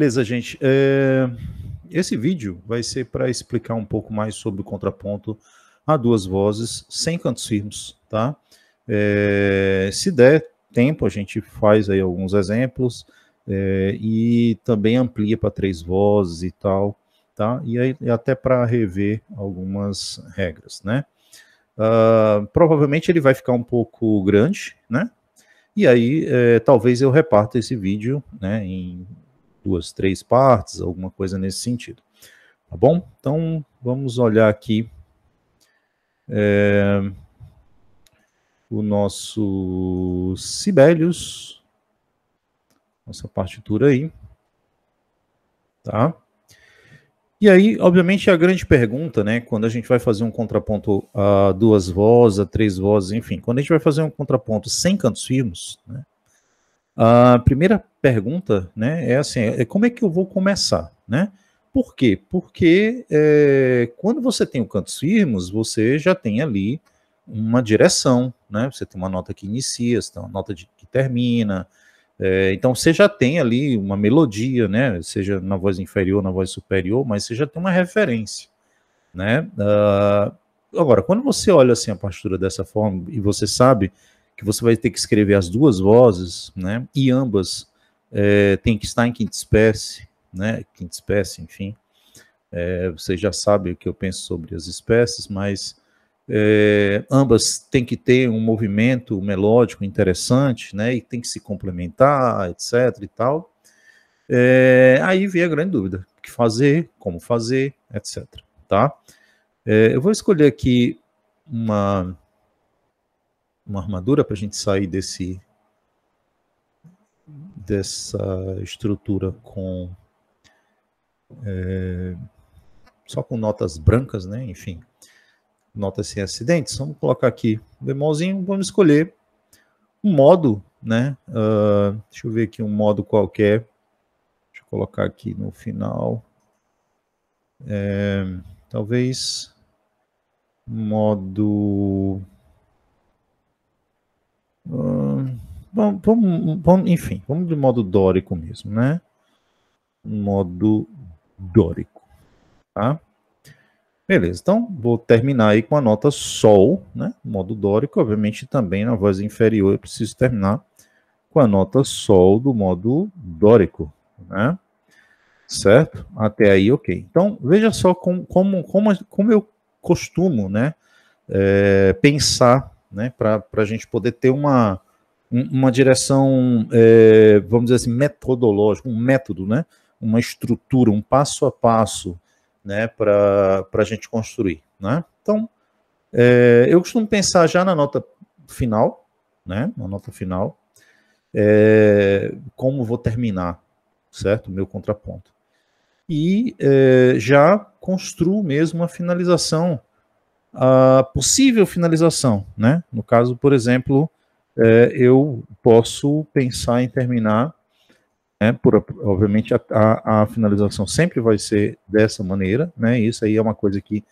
Beleza, gente. É... Esse vídeo vai ser para explicar um pouco mais sobre o contraponto a duas vozes, sem cantos firmes, tá? É... Se der tempo, a gente faz aí alguns exemplos é... e também amplia para três vozes e tal, tá? E aí, até para rever algumas regras, né? Uh, provavelmente ele vai ficar um pouco grande, né? E aí, é, talvez eu reparta esse vídeo né, em duas, três partes, alguma coisa nesse sentido. Tá bom? Então, vamos olhar aqui é, o nosso Sibelius, nossa partitura aí, tá? E aí, obviamente, a grande pergunta, né, quando a gente vai fazer um contraponto a duas vozes, a três vozes, enfim, quando a gente vai fazer um contraponto sem cantos firmes, né, a primeira pergunta, né, é assim, é como é que eu vou começar, né? Por quê? Porque é, quando você tem o cantos firmes, você já tem ali uma direção, né? Você tem uma nota que inicia, você tem uma nota de, que termina. É, então você já tem ali uma melodia, né? Seja na voz inferior, na voz superior, mas você já tem uma referência, né? Uh, agora, quando você olha assim a partitura dessa forma e você sabe que você vai ter que escrever as duas vozes, né? E ambas é, têm que estar em quinta espécie, né? Quinta espécie, enfim. É, você já sabe o que eu penso sobre as espécies, mas é, ambas têm que ter um movimento melódico interessante, né? E tem que se complementar, etc. e tal. É, aí vem a grande dúvida: o que fazer, como fazer, etc. Tá? É, eu vou escolher aqui uma uma armadura para a gente sair desse dessa estrutura com é, só com notas brancas, né? Enfim, notas sem acidentes. Vamos colocar aqui um bemolzinho. Vamos escolher um modo, né? Uh, deixa eu ver aqui um modo qualquer. Deixa eu colocar aqui no final. É, talvez modo vamos, vamos, vamos, enfim, vamos de modo dórico mesmo, né? Modo dórico, tá? Beleza, então vou terminar aí com a nota Sol, né? Modo dórico, obviamente também na voz inferior eu preciso terminar com a nota Sol do modo dórico, né? Certo? Até aí, ok. Então, veja só como, como, como, como eu costumo, né? É, pensar né, para a gente poder ter uma, uma direção, é, vamos dizer assim, metodológica, um método, né, uma estrutura, um passo a passo né, para a gente construir. Né? Então, é, eu costumo pensar já na nota final, né, na nota final, é, como vou terminar, certo? O meu contraponto. E é, já construo mesmo uma finalização a possível finalização, né? No caso, por exemplo, é, eu posso pensar em terminar, né, por, obviamente a, a, a, finalização sempre vai ser dessa maneira, né? Isso aí é uma coisa que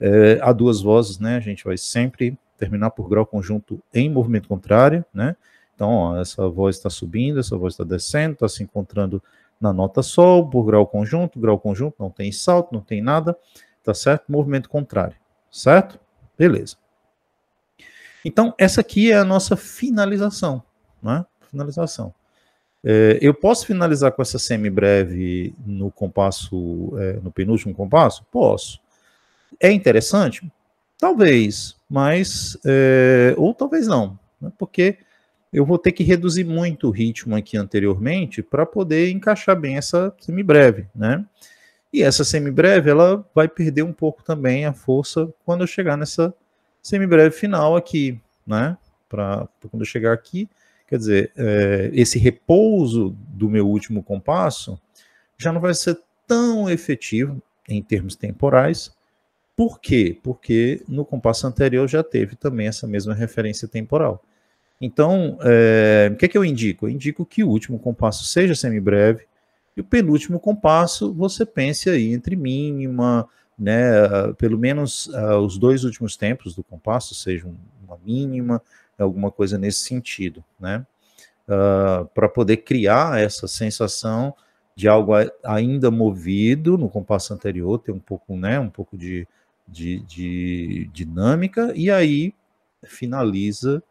é, duas vozes, né? A gente vai sempre terminar por grau conjunto em movimento contrário, né? Então, ó, essa voz está subindo, essa voz está descendo, está se encontrando na nota sol, por grau conjunto, grau conjunto, não tem salto, não tem nada, tá certo? Movimento contrário certo? Beleza. Então, essa aqui é a nossa finalização, né? Finalização. É, eu posso finalizar com essa semi-breve no compasso, é, no penúltimo compasso? Posso. É interessante? Talvez, mas. É, ou talvez não, né? porque eu vou ter que reduzir muito o ritmo aqui anteriormente para poder encaixar bem essa semi-breve, né? E essa semibreve, ela vai perder um pouco também a força quando eu chegar nessa semibreve final aqui, né? Para quando eu chegar aqui, quer dizer, é, esse repouso do meu último compasso já não vai ser tão efetivo em termos temporais. Por quê? Porque no compasso anterior já teve também essa mesma referência temporal. Então, é, o que é que eu indico? Eu indico que o último compasso seja semibreve, e o penúltimo compasso, você pense aí entre mínima, né, pelo menos uh, os dois últimos tempos do compasso, seja uma mínima, alguma coisa nesse sentido, né, uh, ah, para poder criar essa sensação de algo ainda movido no compasso anterior, ter um pouco, né, um pouco de, de, de dinâmica, e aí finaliza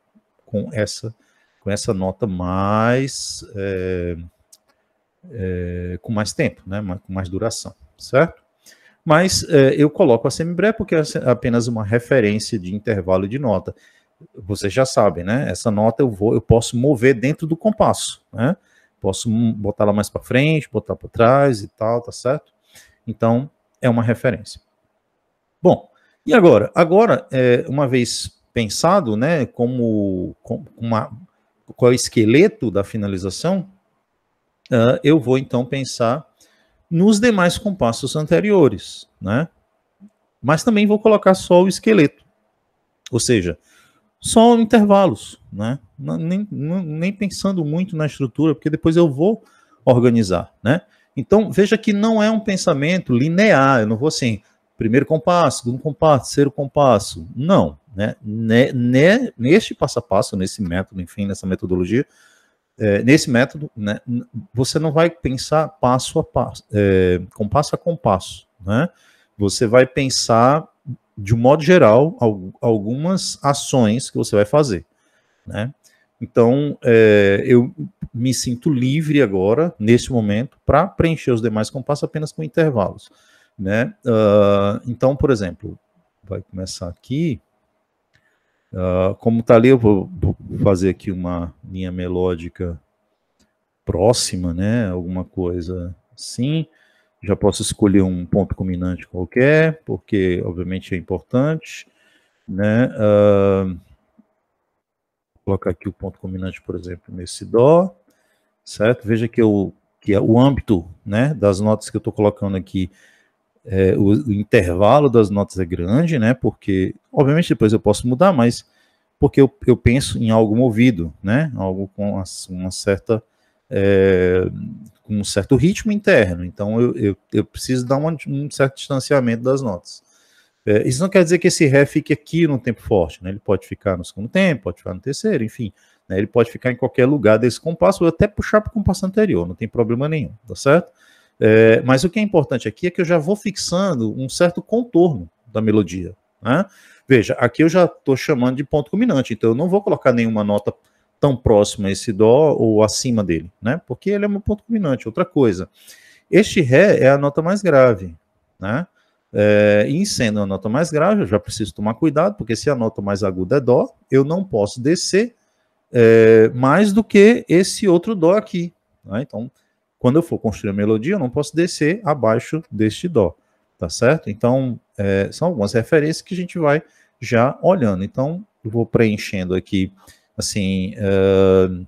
com essa, com essa nota mais... É, é, com mais tempo, né, com mais duração, certo? Mas é, eu coloco a semibreve porque é apenas uma referência de intervalo de nota. Vocês já sabem, né? Essa nota eu vou, eu posso mover dentro do compasso, né? Posso botar ela mais para frente, botar para trás e tal, tá certo? Então é uma referência. Bom, e agora? Agora, é, uma vez pensado, né, como, como uma, qual é o esqueleto da finalização, uh, eu vou então pensar nos demais compassos anteriores, né? Mas também vou colocar só o esqueleto, ou seja, só intervalos, né? Nem, nem pensando muito na estrutura, porque depois eu vou organizar, né? Então veja que não é um pensamento linear. Eu não vou assim, primeiro compasso, segundo compasso, terceiro compasso. Não, né? Neste passo a passo, nesse método, enfim, nessa metodologia, é, nesse método, né, você não vai pensar passo a passo, é, compasso a compasso, né? Você vai pensar, de um modo geral, algumas ações que você vai fazer, né? Então, é, eu me sinto livre agora, nesse momento, para preencher os demais compassos apenas com intervalos, né? Uh, então, por exemplo, vai começar aqui, Uh, como está ali, eu vou, vou, fazer aqui uma linha melódica próxima, né? Alguma coisa assim. Já posso escolher um ponto combinante qualquer, porque obviamente é importante, né? Uh, ah, vou colocar aqui o ponto combinante, por exemplo, nesse dó, certo? Veja que eu que é o âmbito, né, das notas que eu estou colocando aqui é, o, o, intervalo das notas é grande, né? Porque, obviamente, depois eu posso mudar, mas porque eu, eu penso em algo movido, né? Algo com uma certa é, com um certo ritmo interno. Então, eu, eu, eu preciso dar uma, um certo distanciamento das notas. É, isso não quer dizer que esse ré fique aqui no tempo forte, né? Ele pode ficar no segundo tempo, pode ficar no terceiro, enfim. Né? Ele pode ficar em qualquer lugar desse compasso, ou até puxar para o compasso anterior, não tem problema nenhum, tá certo? É, mas o que é importante aqui é que eu já vou fixando um certo contorno da melodia. Né? Veja, aqui eu já estou chamando de ponto culminante, então eu não vou colocar nenhuma nota tão próxima a esse Dó ou acima dele, né? porque ele é um ponto culminante. Outra coisa, este Ré é a nota mais grave. Né? É, e sendo a nota mais grave, eu já preciso tomar cuidado, porque se a nota mais aguda é Dó, eu não posso descer é, mais do que esse outro Dó aqui. Né? Então, quando eu for construir a melodia, eu não posso descer abaixo deste dó, tá certo? Então, é, são algumas referências que a gente vai já olhando. Então, eu vou preenchendo aqui, assim... Uh...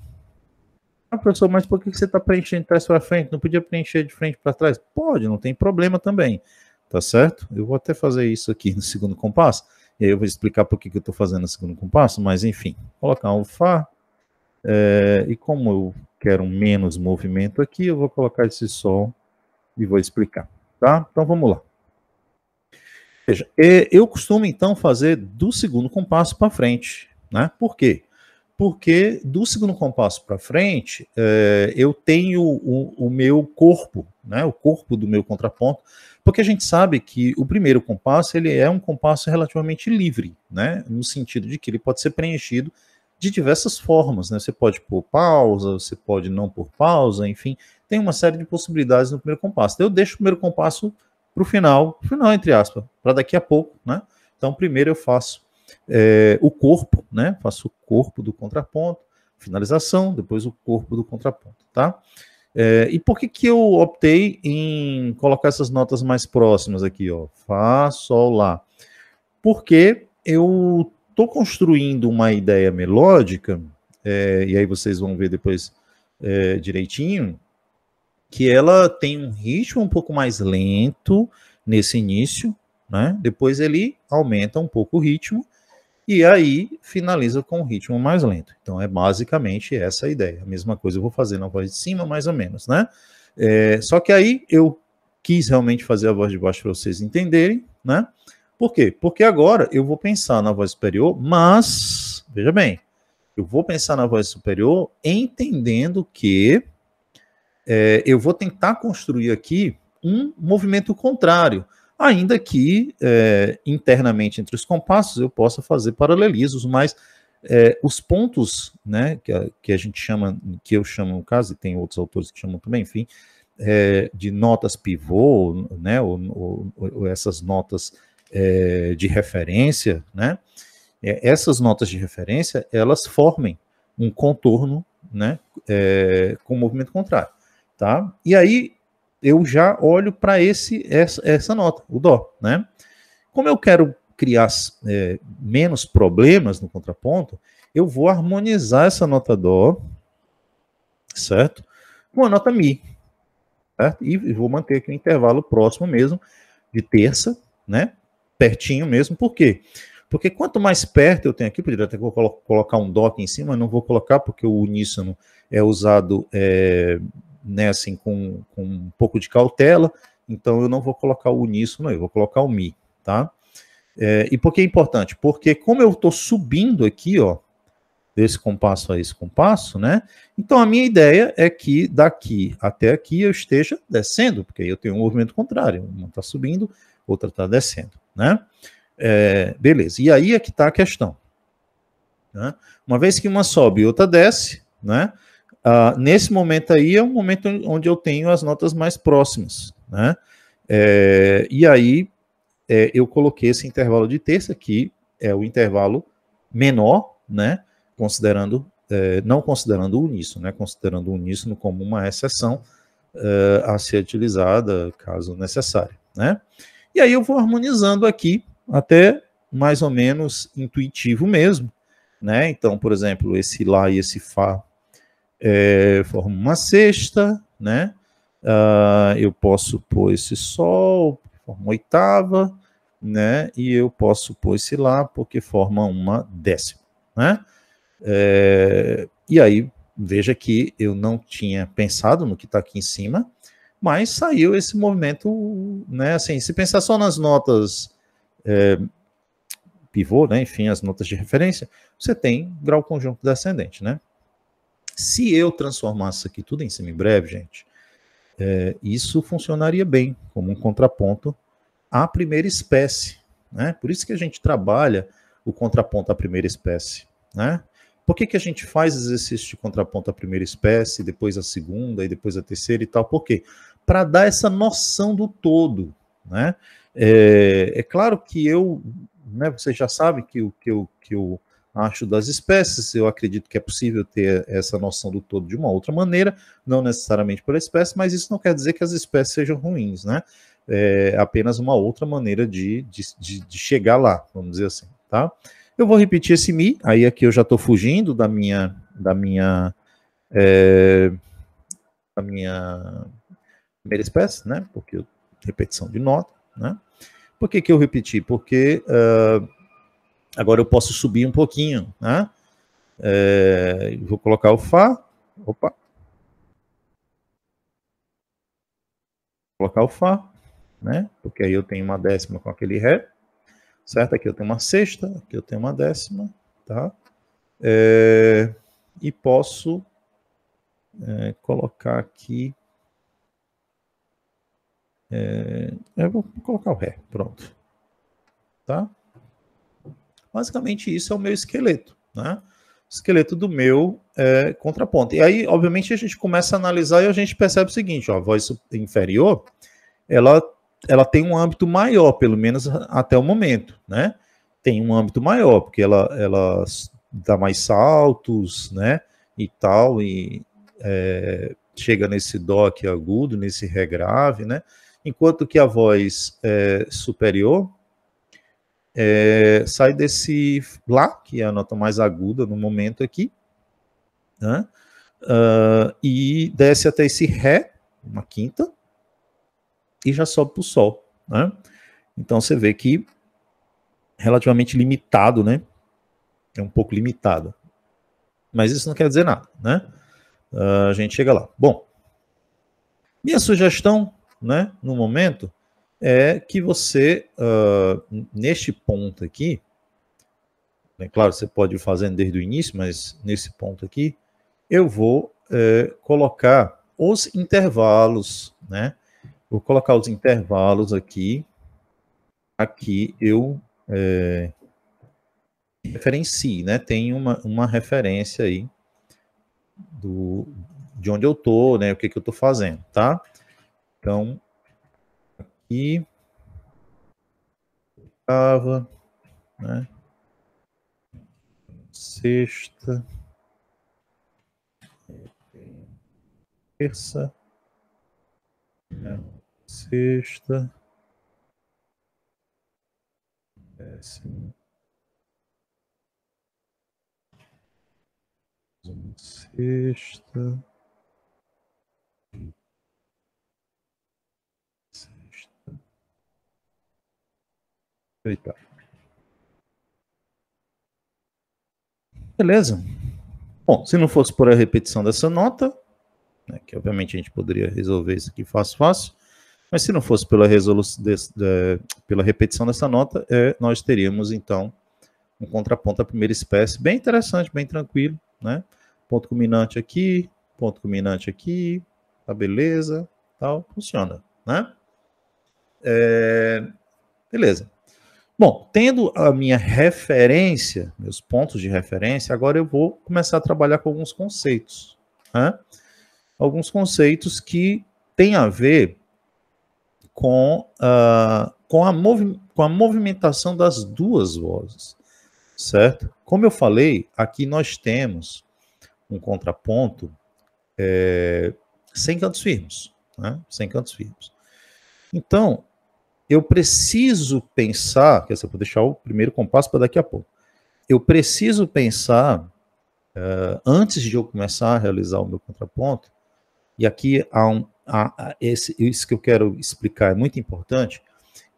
Ah, professor, mas por que você está preenchendo de trás para frente? Não podia preencher de frente para trás? Pode, não tem problema também, tá certo? Eu vou até fazer isso aqui no segundo compasso, e aí eu vou explicar por que, que eu estou fazendo no segundo compasso, mas enfim, colocar um Fá, é, e como eu quero menos movimento aqui, eu vou colocar esse som e vou explicar, tá? Então vamos lá. Veja, é, eu costumo então fazer do segundo compasso para frente, né? Por quê? Porque do segundo compasso para frente, é, eu tenho o, o, meu corpo, né? O corpo do meu contraponto, porque a gente sabe que o primeiro compasso, ele é um compasso relativamente livre, né? No sentido de que ele pode ser preenchido de diversas formas, né? Você pode pôr pausa, você pode não pôr pausa, enfim, tem uma série de possibilidades no primeiro compasso. Eu deixo o primeiro compasso para o final, final entre aspas, para daqui a pouco, né? Então, primeiro eu faço é, o corpo, né? Faço o corpo do contraponto, finalização, depois o corpo do contraponto, tá? É, e por que, que eu optei em colocar essas notas mais próximas aqui, ó? Fá, Sol, Lá? Porque eu estou construindo uma ideia melódica, é, e aí vocês vão ver depois é, direitinho, que ela tem um ritmo um pouco mais lento nesse início, né? depois ele aumenta um pouco o ritmo, e aí finaliza com um ritmo mais lento. Então é basicamente essa a ideia. A mesma coisa eu vou fazer na voz de cima, mais ou menos, né? É, só que aí eu quis realmente fazer a voz de baixo para vocês entenderem, né? Por quê? Porque agora eu vou pensar na voz superior, mas, veja bem, eu vou pensar na voz superior entendendo que é, eu vou tentar construir aqui um movimento contrário, ainda que é, internamente entre os compassos eu possa fazer paralelismos, mas é, os pontos, né, que a, que a, gente chama, que eu chamo no caso, e tem outros autores que chamam também, enfim, é, de notas pivô, né, ou, ou, ou essas notas é, de referência, né? É, essas notas de referência elas formem um contorno, né? É, com o movimento contrário, tá? E aí eu já olho para esse essa, essa, nota, o dó, né? Como eu quero criar é, menos problemas no contraponto, eu vou harmonizar essa nota dó, certo? Com a nota mi, certo? E vou manter aqui o um intervalo próximo mesmo de terça, né? pertinho mesmo. Por quê? Porque quanto mais perto eu tenho aqui, poderia até colocar um dock em cima, não vou colocar porque o uníssono é usado é, né, assim, com, com, um pouco de cautela, então eu não vou colocar o uníssono, eu vou colocar o mi, tá? É, e por que é importante? Porque como eu estou subindo aqui, ó, desse compasso a esse compasso, né? Então a minha ideia é que daqui até aqui eu esteja descendo, porque aí eu tenho um movimento contrário, uma está subindo, outra está descendo né? É, beleza. E aí é que está a questão. Né? Uma vez que uma sobe e outra desce, né? Ah, nesse momento aí é o momento onde eu tenho as notas mais próximas, né? É, e aí é, eu coloquei esse intervalo de terça, que é o intervalo menor, né? Considerando, é, não considerando o uníssono, né? Considerando o uníssono como uma exceção é, a ser utilizada caso necessário, né? E aí eu vou harmonizando aqui até mais ou menos intuitivo mesmo, né? Então, por exemplo, esse lá e esse fá é, formam uma sexta, né? Uh, eu posso pôr esse sol, forma oitava, né? E eu posso pôr esse lá porque forma uma décima, né? É, e aí veja que eu não tinha pensado no que está aqui em cima, mas saiu esse movimento, né? Assim, se pensar só nas notas é, pivô, né? Enfim, as notas de referência, você tem grau conjunto descendente, né? Se eu transformasse aqui tudo em semibreve, gente, é, isso funcionaria bem como um contraponto à primeira espécie, né? Por isso que a gente trabalha o contraponto à primeira espécie, né? Por que, que a gente faz exercício de contraponto à primeira espécie, depois a segunda e depois a terceira e tal? Por quê? para dar essa noção do todo. Né? É, é claro que eu, né, você já sabe que o que eu, que eu acho das espécies, eu acredito que é possível ter essa noção do todo de uma outra maneira, não necessariamente pela espécie, mas isso não quer dizer que as espécies sejam ruins, né? É apenas uma outra maneira de, de, de chegar lá, vamos dizer assim, tá? Eu vou repetir esse mi, aí aqui eu já estou fugindo da minha, da minha, é, da minha primeira espécie, né? Porque repetição de nota, né? Por que, que eu repeti? Porque uh, agora eu posso subir um pouquinho, né? É, vou colocar o Fá. Opa. Vou colocar o Fá, né? Porque aí eu tenho uma décima com aquele Ré, certo? Aqui eu tenho uma sexta, aqui eu tenho uma décima, tá? É, e posso é, colocar aqui é, eu vou colocar o ré, pronto. Tá? Basicamente, isso é o meu esqueleto, né? esqueleto do meu é, contraponto. E aí, obviamente, a gente começa a analisar e a gente percebe o seguinte, ó, a voz inferior, ela, ela tem um âmbito maior, pelo menos até o momento, né? Tem um âmbito maior, porque ela, ela dá mais saltos, né? E tal, e é, chega nesse dó aqui agudo, nesse ré grave, né? enquanto que a voz é, superior é, sai desse lá, que é a nota mais aguda no momento aqui, né? uh, e desce até esse Ré, uma quinta, e já sobe para o Sol. Né? Então você vê que relativamente limitado, né? É um pouco limitado. Mas isso não quer dizer nada, né? Uh, a gente chega lá. Bom, minha sugestão né, no momento, é que você, uh, neste ponto aqui, né, claro, você pode ir fazendo desde o início, mas nesse ponto aqui, eu vou é, colocar os intervalos, né? Vou colocar os intervalos aqui. Aqui eu é, referencie, né? Tem uma, uma referência aí do, de onde eu tô, né? O que, que eu tô fazendo, tá? Então, aqui oitava, né? Sexta, terça, né? sexta, décima, sexta. Eita. Beleza. Bom, se não fosse por a repetição dessa nota, né, que obviamente a gente poderia resolver isso aqui fácil, fácil, mas se não fosse pela, resolução desse, de, é, pela repetição dessa nota, é, nós teríamos então um contraponto à primeira espécie, bem interessante, bem tranquilo, né? Ponto culminante aqui, ponto culminante aqui, tá beleza, tal, funciona, né? É, beleza. Bom, tendo a minha referência, meus pontos de referência, agora eu vou começar a trabalhar com alguns conceitos. Né? Alguns conceitos que têm a ver com, uh, com, a com a movimentação das duas vozes, certo? Como eu falei, aqui nós temos um contraponto é, sem cantos firmes, né? sem cantos firmes. Então, eu preciso pensar, quer dizer, vou deixar o primeiro compasso para daqui a pouco. Eu preciso pensar, uh, antes de eu começar a realizar o meu contraponto, e aqui há um, há, há esse, isso que eu quero explicar é muito importante,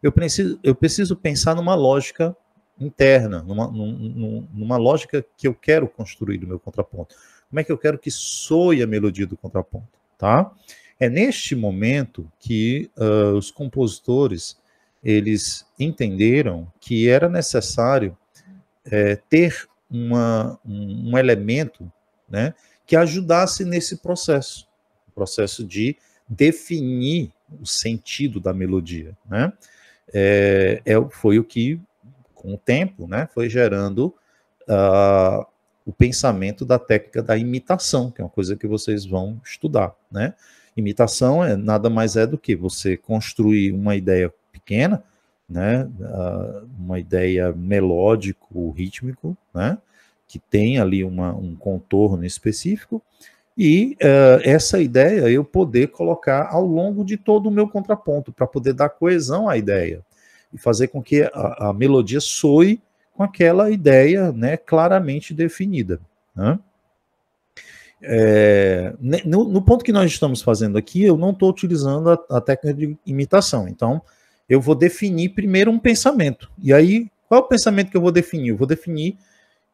eu preciso, eu preciso pensar numa lógica interna, numa, numa, numa lógica que eu quero construir do meu contraponto. Como é que eu quero que soe a melodia do contraponto, tá? É neste momento que uh, os compositores eles entenderam que era necessário é, ter uma, um, um elemento né, que ajudasse nesse processo, o processo de definir o sentido da melodia. Né? É, é, foi o que, com o tempo, né, foi gerando uh, o pensamento da técnica da imitação, que é uma coisa que vocês vão estudar. Né? Imitação é nada mais é do que você construir uma ideia pequena, né? Ah, uma ideia melódico, rítmico, né? que tem ali uma, um contorno específico, e uh, essa ideia eu poder colocar ao longo de todo o meu contraponto, para poder dar coesão à ideia e fazer com que a, a melodia soe com aquela ideia né, claramente definida. Né? É, no, no, ponto que nós estamos fazendo aqui, eu não estou utilizando a, a técnica de imitação. Então, eu vou definir primeiro um pensamento. E aí, qual é o pensamento que eu vou definir? Eu vou definir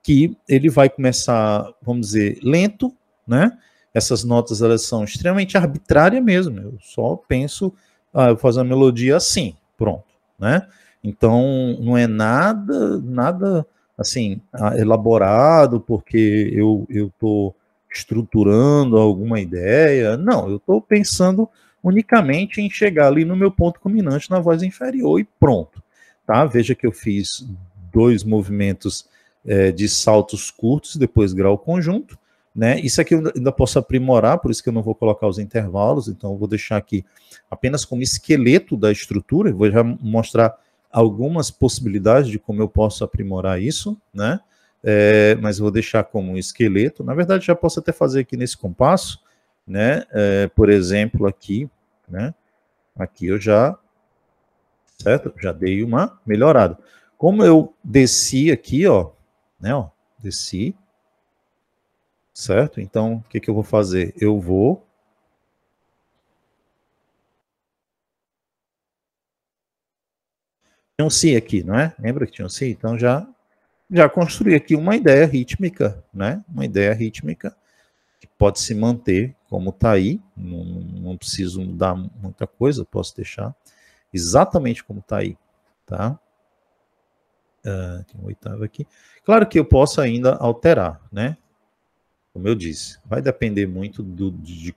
que ele vai começar, vamos dizer, lento, né? Essas notas elas são extremamente arbitrárias mesmo. Eu só penso, ah, eu fazer a melodia assim, pronto, né? Então não é nada, nada assim ah, elaborado porque eu eu estou estruturando alguma ideia. Não, eu estou pensando unicamente em chegar ali no meu ponto culminante na voz inferior e pronto. Tá? Veja que eu fiz dois movimentos é, de saltos curtos, depois grau conjunto. Né? Isso aqui eu ainda posso aprimorar, por isso que eu não vou colocar os intervalos, então eu vou deixar aqui apenas como esqueleto da estrutura, vou já mostrar algumas possibilidades de como eu posso aprimorar isso, né? É, mas vou deixar como um esqueleto. Na verdade, já posso até fazer aqui nesse compasso, né? É, por exemplo, aqui, né? Aqui eu já, certo? Já dei uma melhorada. Como eu desci aqui, ó, né, ó, desci, certo? Então, o que, que eu vou fazer? Eu vou... Tinha um si aqui, não é? Lembra que tinha um si? Então, já, já construí aqui uma ideia rítmica, né? Uma ideia rítmica pode se manter como está aí, não, não, preciso mudar muita coisa, posso deixar exatamente como está aí, tá? Uh, tem um oitavo aqui. Claro que eu posso ainda alterar, né? Como eu disse, vai depender muito do, de,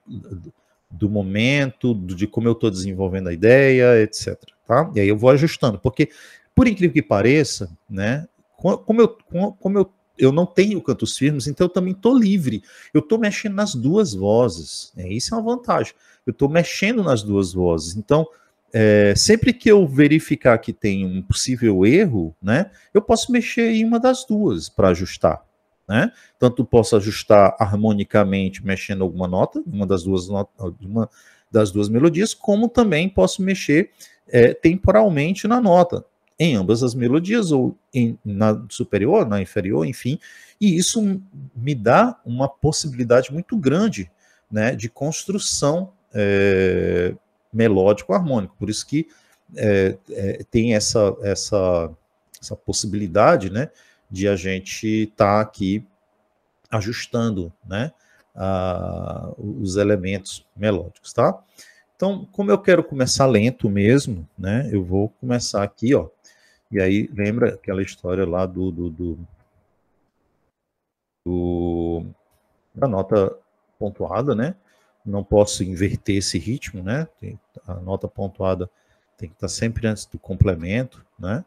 do momento, do, de como eu estou desenvolvendo a ideia, etc. Tá? E aí eu vou ajustando, porque, por incrível que pareça, né? Como eu, como eu eu não tenho cantos firmes, então eu também estou livre. Eu estou mexendo nas duas vozes. Né? Isso é uma vantagem. Eu estou mexendo nas duas vozes. Então, é, sempre que eu verificar que tem um possível erro, né, eu posso mexer em uma das duas para ajustar. Né? Tanto posso ajustar harmonicamente mexendo alguma nota, uma das duas, notas, uma das duas melodias, como também posso mexer é, temporalmente na nota em ambas as melodias, ou em, na superior, na inferior, enfim. E isso me dá uma possibilidade muito grande né, de construção é, melódico-harmônico. Por isso que é, é, tem essa, essa, essa possibilidade né, de a gente estar tá aqui ajustando né, a, os elementos melódicos, tá? Então, como eu quero começar lento mesmo, né? Eu vou começar aqui, ó, e aí lembra aquela história lá do, do, do, do da nota pontuada, né? Não posso inverter esse ritmo, né? A nota pontuada tem que estar sempre antes do complemento, né?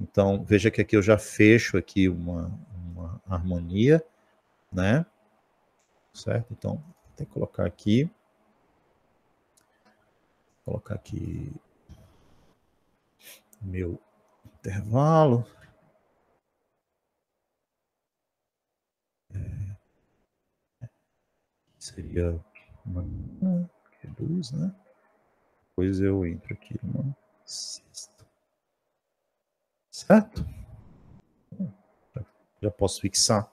Então, veja que aqui eu já fecho aqui uma, uma harmonia, né? Certo? Então, tem que colocar aqui. colocar aqui meu intervalo. É. seria uma que luz, né? Depois eu entro aqui numa sexta. Certo? Já posso fixar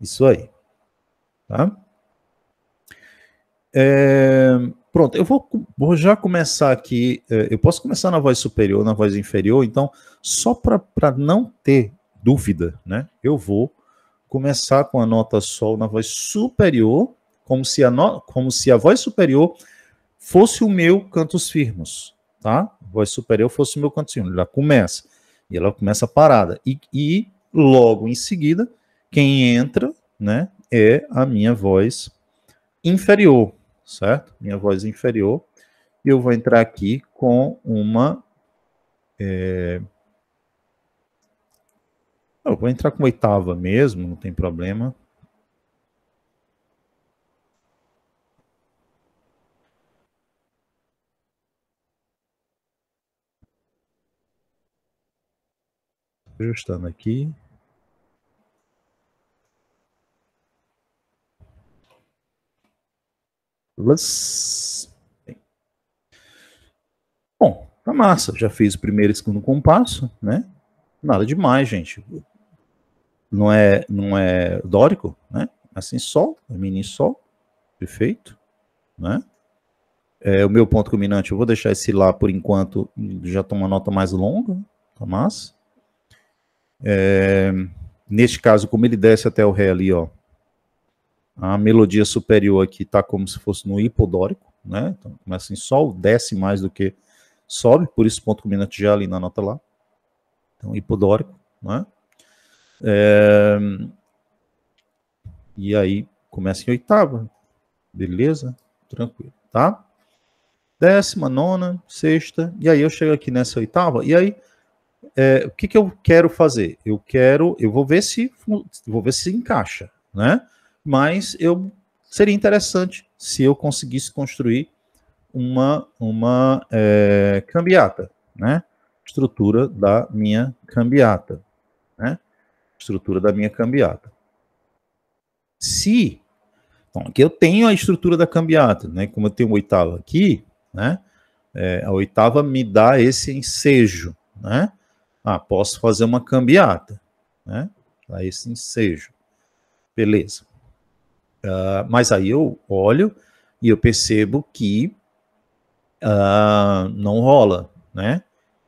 isso aí. Tá? É... Pronto, eu vou, vou, já começar aqui. É, eu posso começar na voz superior, na voz inferior, então, só para não ter dúvida, né? Eu vou começar com a nota Sol na voz superior, como se a, no, como se a voz superior fosse o meu cantos firmos, tá? A voz superior fosse o meu cantos firmos. Ela começa, e ela começa parada. E, e logo em seguida, quem entra, né, é a minha voz inferior certo? Minha voz inferior. E eu vou entrar aqui com uma. É... Eu vou entrar com oitava mesmo, não tem problema. Ajustando aqui. Bom, tá massa. Já fiz o primeiro e segundo compasso, né? Nada demais, gente. Não é, não é dórico, né? Assim, sol, mini sol, perfeito, né? É, o meu ponto culminante, eu vou deixar esse lá por enquanto, já toma nota mais longa, tá massa? É, neste caso, como ele desce até o ré ali, ó, a melodia superior aqui está como se fosse no hipodórico, né? Então, começa em assim, sol, desce mais do que sobe, por isso ponto combinante já é ali na nota lá. Então, hipodórico, né? É... E aí começa em oitava, beleza? Tranquilo, tá? Décima, nona, sexta, e aí eu chego aqui nessa oitava, e aí é, o que, que eu quero fazer? Eu quero, eu vou ver se vou ver se encaixa, né? mas eu seria interessante se eu conseguisse construir uma, uma é, cambiata, né? Estrutura da minha cambiata, né? Estrutura da minha cambiata. Se, então, aqui eu tenho a estrutura da cambiata, né? Como eu tenho oitava aqui, né? É, a oitava me dá esse ensejo, né? Ah, posso fazer uma cambiata, né? Dá esse ensejo. Beleza. Uh, mas aí eu olho e eu percebo que uh, não rola, né?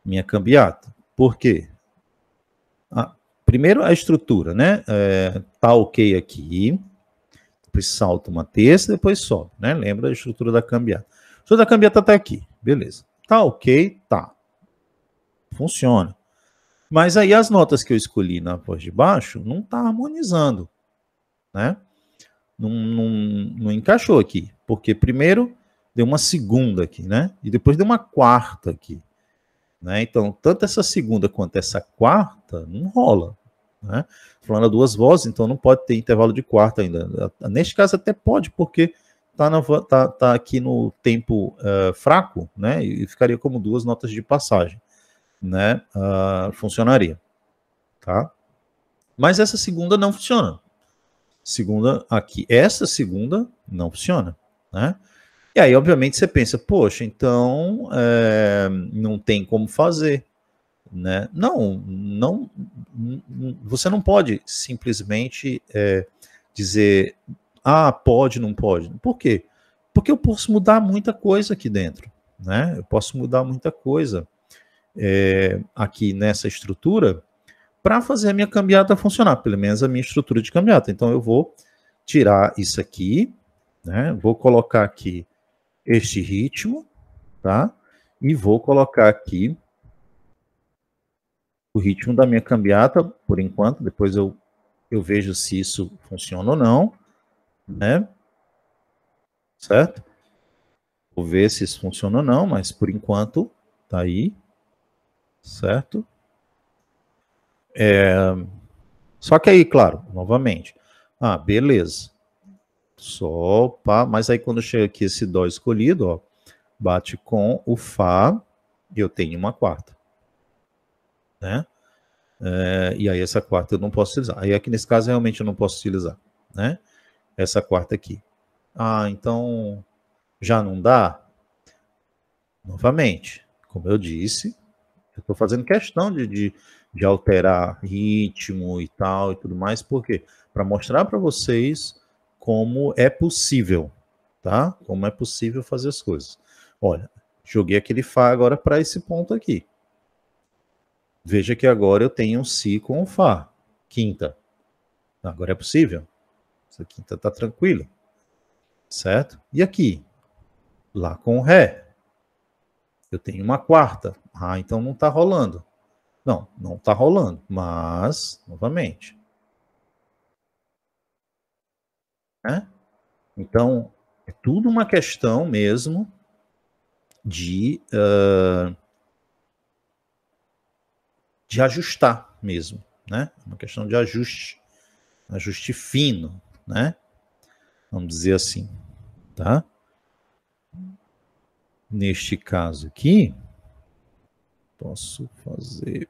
Minha cambiata. Por quê? Ah, primeiro a estrutura, né? É, tá ok aqui. Depois salta uma terça, depois sobe, né? Lembra a estrutura da cambiata. A estrutura da cambiata tá aqui, beleza. Tá ok, tá. Funciona. Mas aí as notas que eu escolhi na voz de baixo não tá harmonizando, né? não, não, não encaixou aqui, porque primeiro deu uma segunda aqui, né? E depois deu uma quarta aqui. Né? Então, tanto essa segunda quanto essa quarta não rola. Né? Falando a duas vozes, então não pode ter intervalo de quarta ainda. Neste caso, até pode, porque está tá, tá aqui no tempo uh, fraco, né? E ficaria como duas notas de passagem, né? Uh, funcionaria, tá? Mas essa segunda não funciona. Segunda aqui, essa segunda não funciona, né? E aí, obviamente, você pensa, poxa, então é, não tem como fazer, né? Não, não, você não pode simplesmente é, dizer, ah, pode, não pode. Por quê? Porque eu posso mudar muita coisa aqui dentro, né? Eu posso mudar muita coisa é, aqui nessa estrutura para fazer a minha cambiata funcionar, pelo menos a minha estrutura de cambiata. Então eu vou tirar isso aqui, né? Vou colocar aqui este ritmo, tá? E vou colocar aqui o ritmo da minha cambiata, por enquanto, depois eu, eu vejo se isso funciona ou não, né? Certo? Vou ver se isso funciona ou não, mas por enquanto tá aí, certo? É... Só que aí, claro, novamente. Ah, beleza. Sol, Pá. Mas aí quando chega aqui esse Dó escolhido, ó, bate com o Fá e eu tenho uma quarta. Né? É, e aí essa quarta eu não posso utilizar. Aí aqui nesse caso realmente eu não posso utilizar, né? Essa quarta aqui. Ah, então já não dá? Novamente, como eu disse, eu estou fazendo questão de, de, de, alterar ritmo e tal e tudo mais, porque para mostrar para vocês como é possível, tá? Como é possível fazer as coisas. Olha, joguei aquele Fá agora para esse ponto aqui. Veja que agora eu tenho um Si com um Fá. Quinta. Agora é possível. Essa quinta está tranquila. Certo? E aqui? Lá com Ré. Eu tenho uma quarta. Ah, então não está rolando. Não, não está rolando. Mas, novamente. Né? Então, é tudo uma questão mesmo de, uh, de ajustar mesmo. Né? É uma questão de ajuste. Ajuste fino, né? Vamos dizer assim, tá? Neste caso aqui, posso fazer.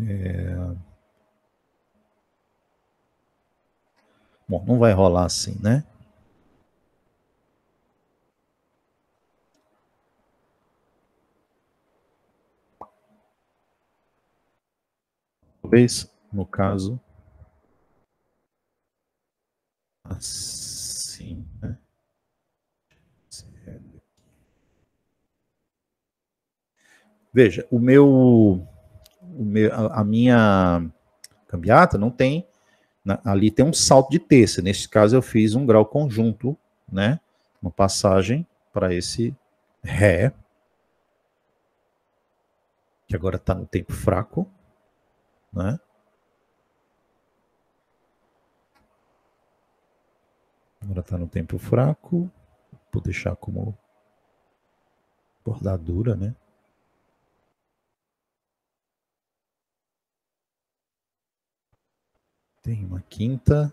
É... Bom, não vai rolar assim, né? Talvez no caso. Assim, né? Veja, o meu, o meu a, a minha cambiata não tem ali tem um salto de terça. Neste caso, eu fiz um grau conjunto, né? Uma passagem para esse Ré, que agora está no tempo fraco, né? agora está no tempo fraco. Vou deixar como bordadura, né? Tem uma quinta.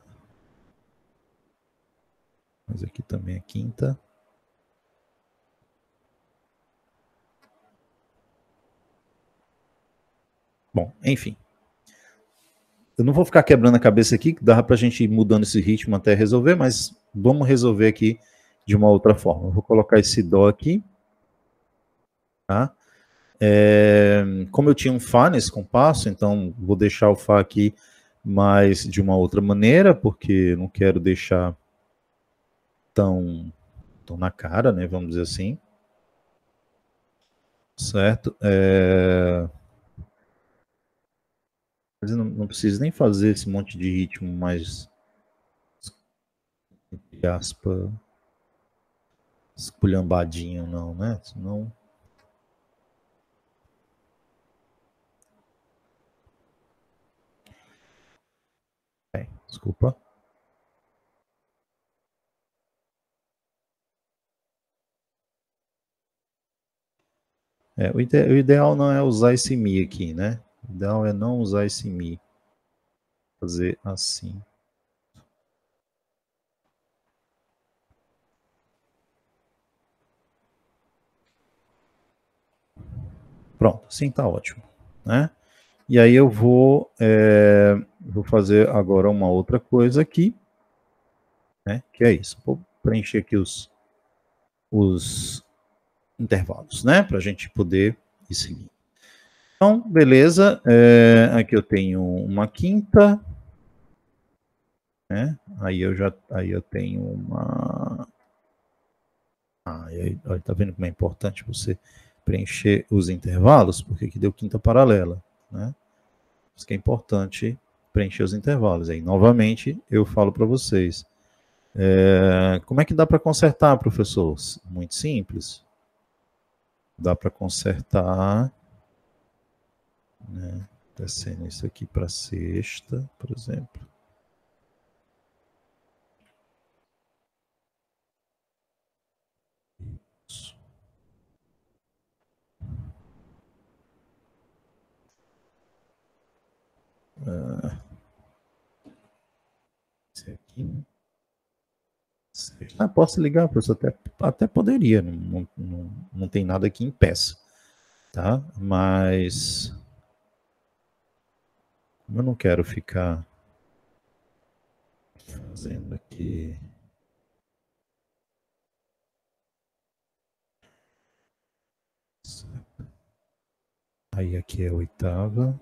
Mas aqui também é quinta. Bom, enfim. Eu não vou ficar quebrando a cabeça aqui, que dava para a gente ir mudando esse ritmo até resolver, mas vamos resolver aqui de uma outra forma. Eu vou colocar esse dó aqui. Tá? É, como eu tinha um Fá nesse compasso, então vou deixar o Fá aqui, mas de uma outra maneira, porque não quero deixar tão, tão na cara, né? Vamos dizer assim. Certo? É... Mas não, não precisa nem fazer esse monte de ritmo mais. Entre aspas. Esculhambadinho, não, né? Senão. É, desculpa. É, o, ide o, ideal não é usar esse mi aqui, né? Down então, é não usar esse mi. Fazer assim. Pronto, assim está ótimo. Né? E aí eu vou, é, vou fazer agora uma outra coisa aqui, né, que é isso. Vou preencher aqui os, os intervalos, né, para a gente poder ir seguindo. Então, beleza. É, aqui eu tenho uma quinta. Né? Aí eu já aí eu tenho uma. Ah, aí, tá vendo como é importante você preencher os intervalos? Porque aqui deu quinta paralela. Né? Isso que é importante preencher os intervalos. Aí, novamente, eu falo para vocês. É, como é que dá para consertar, professor? Muito simples. Dá para consertar né? Descendo tá sendo isso aqui para sexta, por exemplo. Ah, esse aqui, né? Ah, posso ligar, professor? Até, até poderia, não, não, não tem nada que impeça, tá? Mas eu não quero ficar fazendo aqui. Aí aqui é a oitava.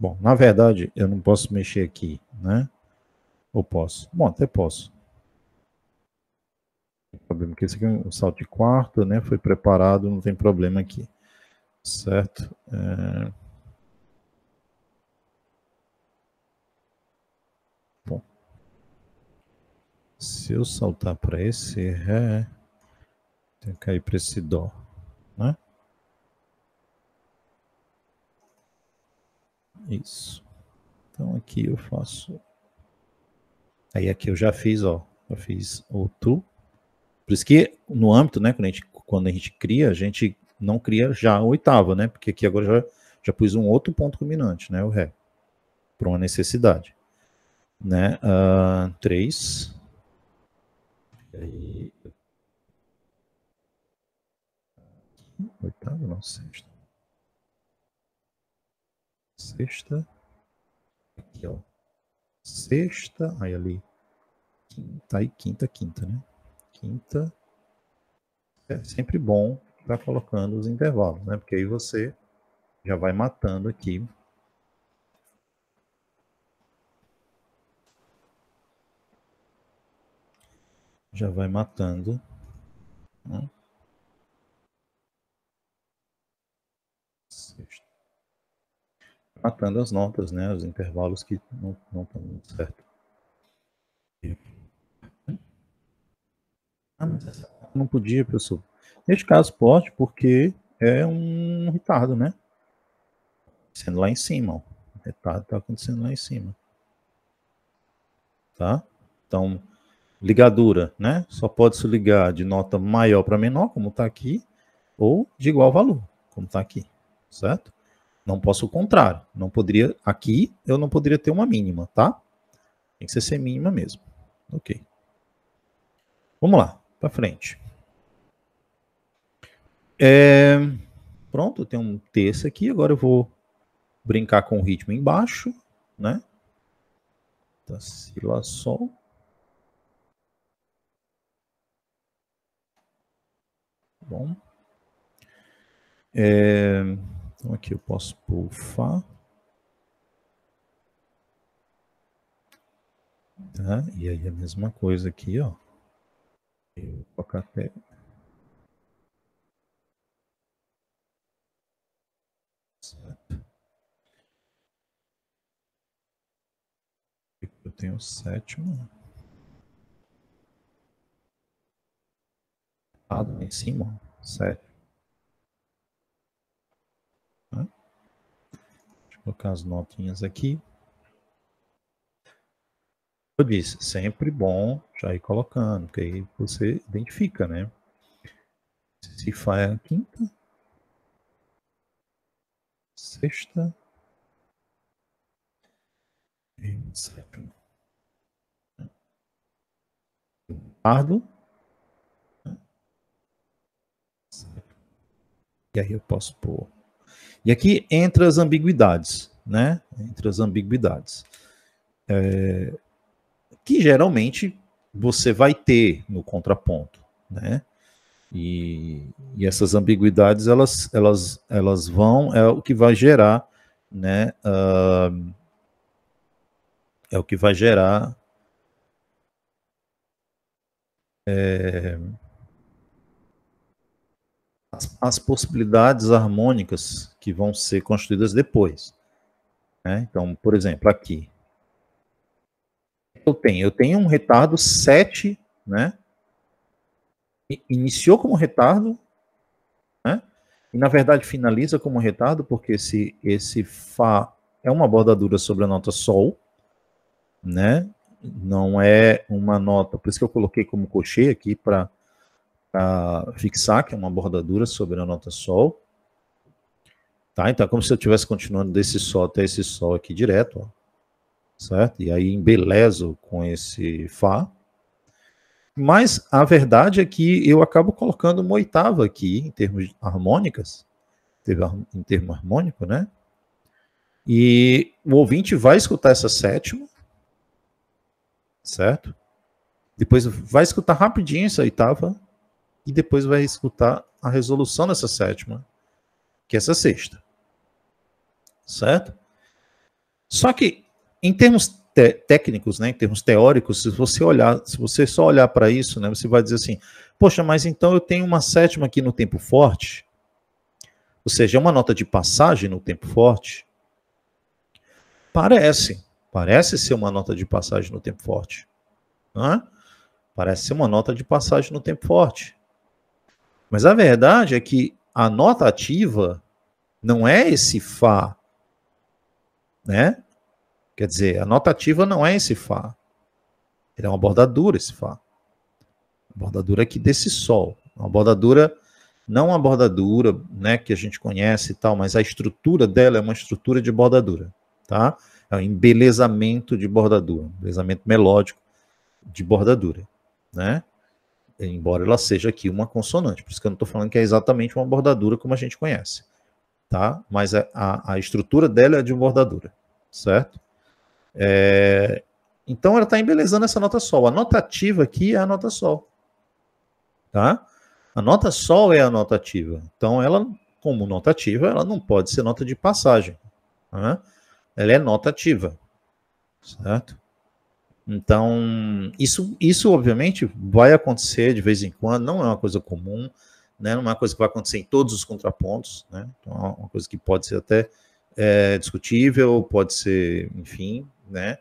Bom, na verdade, eu não posso mexer aqui, né? Ou posso? Bom, até posso. problema que esse aqui é um salto de quarto, né? Foi preparado, não tem problema aqui. Certo? É... Bom. Se eu saltar para esse Ré, tem que cair para esse Dó. Isso. Então aqui eu faço. Aí aqui eu já fiz, ó. Eu fiz o to. Por isso que no âmbito, né, quando a gente, quando a gente cria, a gente não cria já a oitava, né? Porque aqui agora já, já pus um outro ponto culminante, né? O ré. Para uma necessidade. Né? Uh, três. Oitava, não, sexta. Sexta. Aqui, ó. Sexta. Aí ali. Quinta e quinta, quinta, né? Quinta. É sempre bom estar tá colocando os intervalos, né? Porque aí você já vai matando aqui já vai matando. Né? Sexta matando as notas, né? Os intervalos que não, não estão dando certo. Ah, mas não podia, professor. Neste caso, pode, porque é um retardo, né? Sendo lá em cima, ó. O retardo está acontecendo lá em cima. Tá? Então, ligadura, né? Só pode se ligar de nota maior para menor, como está aqui, ou de igual valor, como está aqui, certo? Não posso o contrário. Não poderia, aqui eu não poderia ter uma mínima, tá? Tem que ser sem mínima mesmo. Ok. Vamos lá, para frente. É, pronto, tem um terço aqui. Agora eu vou brincar com o ritmo embaixo, né? Tá, si, lá, sol. Bom. É... Então aqui eu posso pôr Fá. Tá? E aí a mesma coisa aqui, ó. Eu vou colocar até Eu tenho o sétimo. Ah, lá em cima, sete. colocar as notinhas aqui. Eu disse, sempre bom já ir colocando, que aí você identifica, né? Se faz a quinta, sexta e sétima. Pardo. Né? E aí eu posso pôr e aqui entra as ambiguidades, né? Entre as ambiguidades. É, que geralmente você vai ter no contraponto, né? E, e essas ambiguidades elas, elas, elas vão é o que vai gerar, né? Uh, é o que vai gerar é, as, as possibilidades harmônicas que vão ser construídas depois. Né? Então, por exemplo, aqui. Eu tenho, eu tenho um retardo 7, né? Iniciou como retardo, né? E na verdade finaliza como retardo, porque esse, esse Fá é uma bordadura sobre a nota Sol, né? Não é uma nota, por isso que eu coloquei como cochê aqui para para fixar, que é uma bordadura sobre a nota Sol. Tá? Então é como se eu estivesse continuando desse Sol até esse Sol aqui direto, ó, certo? E aí embelezo com esse Fá. Mas a verdade é que eu acabo colocando uma oitava aqui, em termos harmônicas, em termo harmônico, né? E o ouvinte vai escutar essa sétima, certo? Depois vai escutar rapidinho essa oitava, e depois vai escutar a resolução dessa sétima, que é essa sexta. Certo? Só que, em termos técnicos, né, em termos teóricos, se você olhar, se você só olhar para isso, né, você vai dizer assim: poxa, mas então eu tenho uma sétima aqui no tempo forte, ou seja, é uma nota de passagem no tempo forte. Parece, parece ser uma nota de passagem no tempo forte. Parece ser uma nota de passagem no tempo forte. Mas a verdade é que a nota ativa não é esse Fá, né? Quer dizer, a nota ativa não é esse Fá. Ele é uma bordadura, esse Fá. Bordadura aqui desse Sol. Uma bordadura, não uma bordadura né, que a gente conhece e tal, mas a estrutura dela é uma estrutura de bordadura, tá? É um embelezamento de bordadura, um embelezamento melódico de bordadura, né? embora ela seja aqui uma consonante. Por isso que eu não estou falando que é exatamente uma bordadura como a gente conhece, tá? Mas é, a, a estrutura dela é de bordadura, certo? É, então ela está embelezando essa nota sol. A nota ativa aqui é a nota sol, tá? A nota sol é a nota ativa. Então ela, como nota ativa, ela não pode ser nota de passagem, né? Ela é nota ativa, certo? Então, isso, isso obviamente vai acontecer de vez em quando, não é uma coisa comum, né? não é uma coisa que vai acontecer em todos os contrapontos, né? então, é uma coisa que pode ser até é, discutível, pode ser, enfim, né?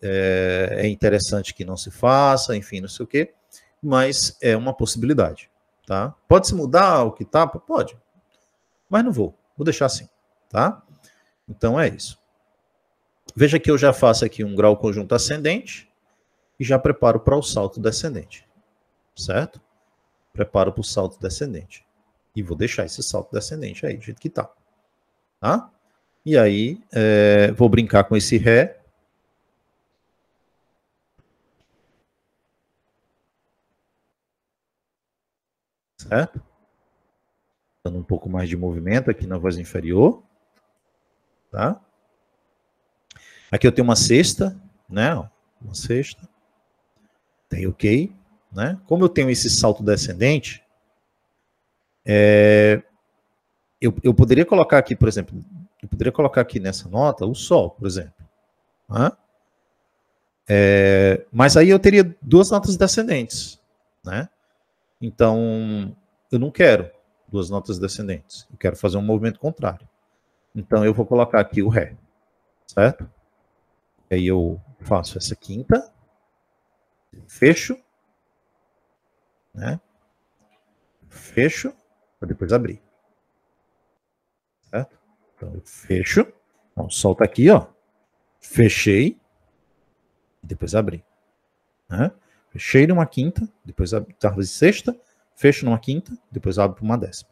É, é, interessante que não se faça, enfim, não sei o quê, mas é uma possibilidade. Tá? Pode se mudar o que está Pode, mas não vou, vou deixar assim. Tá? Então é isso. Veja que eu já faço aqui um grau conjunto ascendente, e já preparo para o salto descendente, certo? Preparo para o salto descendente. E vou deixar esse salto descendente aí, do jeito que tá. Tá? E aí, é, vou brincar com esse Ré. Certo? Dando um pouco mais de movimento aqui na voz inferior. Tá? Aqui eu tenho uma sexta, né? Uma sexta tem o né? Como eu tenho esse salto descendente, é, eu, eu poderia colocar aqui, por exemplo, eu poderia colocar aqui nessa nota o Sol, por exemplo. Né? É, mas aí eu teria duas notas descendentes, né? Então, eu não quero duas notas descendentes. Eu quero fazer um movimento contrário. Então, eu vou colocar aqui o Ré, certo? Aí eu faço essa quinta, fecho, né? Fecho, para depois abrir. Certo? Então eu fecho, então solta aqui, ó. Fechei, depois abri. Né? Fechei numa quinta, depois abro, talvez sexta, fecho numa quinta, depois abro para uma décima.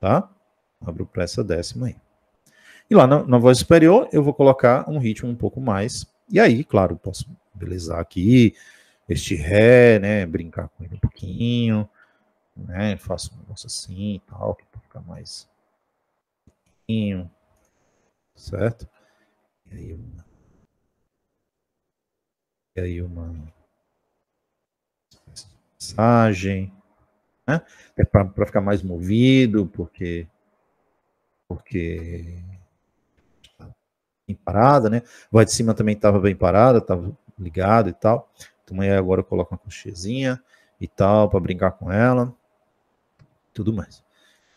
Tá? Abro para essa décima aí. E lá na, na voz superior eu vou colocar um ritmo um pouco mais. E aí, claro, posso belezar aqui, este ré, né? Brincar com ele um pouquinho, né? Faço um negócio assim e tal, que ficar mais. Certo? E aí uma. E aí uma. Mensagem. Né? É para ficar mais movido, porque. Porque tá bem parada, né? Vai de cima também estava bem parada, estava ligado e tal tua mulher agora coloca uma coxezinha e tal, para brincar com ela, tudo mais.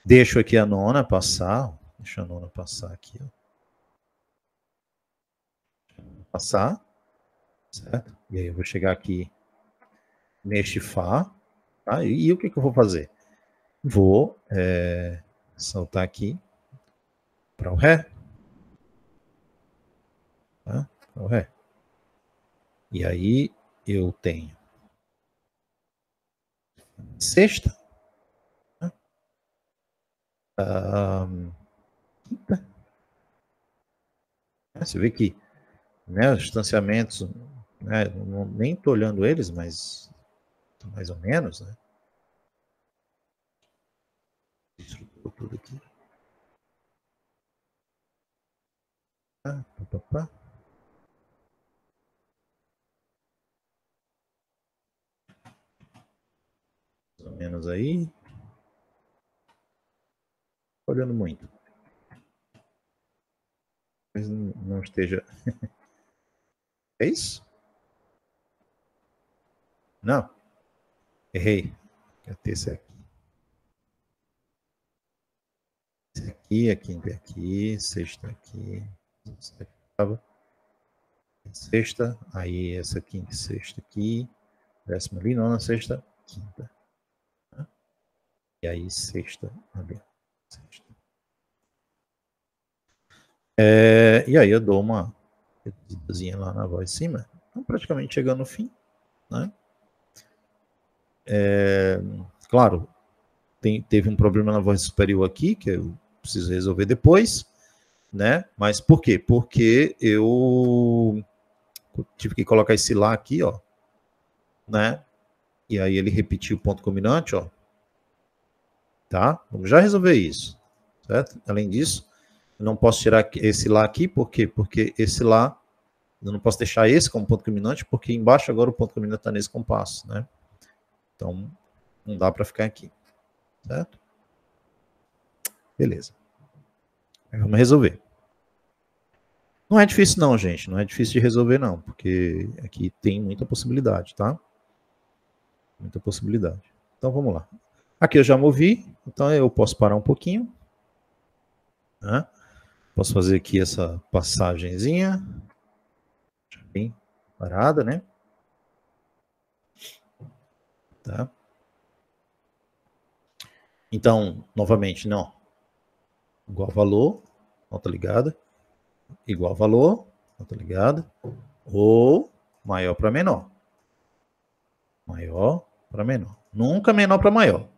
Deixo aqui a nona passar, deixa a nona passar aqui, ó. Passar, certo? E aí eu vou chegar aqui neste Fá, tá? E, e o que, que eu vou fazer? Vou é, saltar aqui para o Ré, tá? Para o Ré. E aí eu tenho? Sexta. Né? Ah, quinta. Você vê que né, os distanciamentos, né, não, nem estou olhando eles, mas mais ou menos, né? Estrutura tudo aqui. Ah, pá, pá, pá. ou tá menos aí. Olhando muito. Talvez não esteja. É isso? Não. Errei. Quer ter esse aqui. Esse aqui, aqui, é aqui, sexta é aqui, é sexta, aí essa quinta, sexta aqui, décima ali, nona, sexta, quinta. E aí, sexta, Sexta. É, e aí eu dou uma reduzidazinha lá na voz em cima. Então, praticamente chegando no fim, né? É, claro, tem, teve um problema na voz superior aqui, que eu preciso resolver depois, né? Mas por quê? Porque eu tive que colocar esse lá aqui, ó, né? E aí ele repetiu o ponto combinante, ó, tá? Vamos já resolver isso, certo? Além disso, eu não posso tirar esse lá aqui, por quê? Porque esse lá, eu não posso deixar esse como ponto culminante, porque embaixo agora o ponto culminante está nesse compasso, né? Então, não dá para ficar aqui, certo? Beleza. Vamos resolver. Não é difícil não, gente. Não é difícil de resolver não, porque aqui tem muita possibilidade, tá? Muita possibilidade. Então vamos lá. Aqui eu já movi, então eu posso parar um pouquinho. Né? Posso fazer aqui essa passagenzinha. Bem parada, né? Tá? Então, novamente, não. Igual valor, nota tá ligada. Igual valor, nota tá ligada. Ou maior para menor. Maior para menor. Nunca menor para maior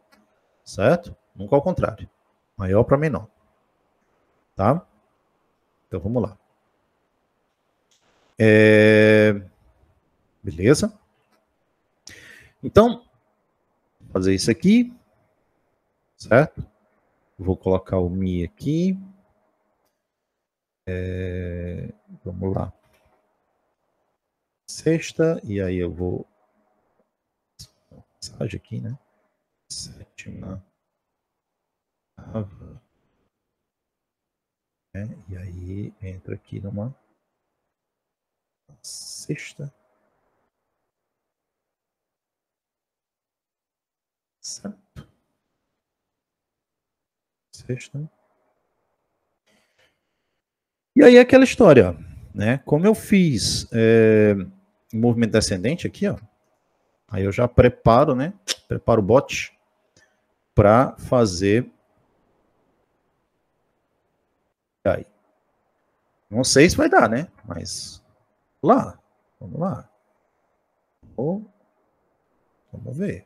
certo? Nunca ao contrário. Maior para menor. Tá? Então vamos lá. É... Beleza? Então, fazer isso aqui, certo? Vou colocar o mi aqui. É... Vamos lá. Sexta, e aí eu vou. Mensagem aqui, né? sétima É, e aí entra aqui numa sexta. Certo? Sexta. E aí aquela história, né? Como eu fiz é, movimento descendente aqui, ó. Aí eu já preparo, né? Preparo o bote para fazer. Aí. Não sei se vai dar, né? Mas lá, vamos lá. Ou vamos ver.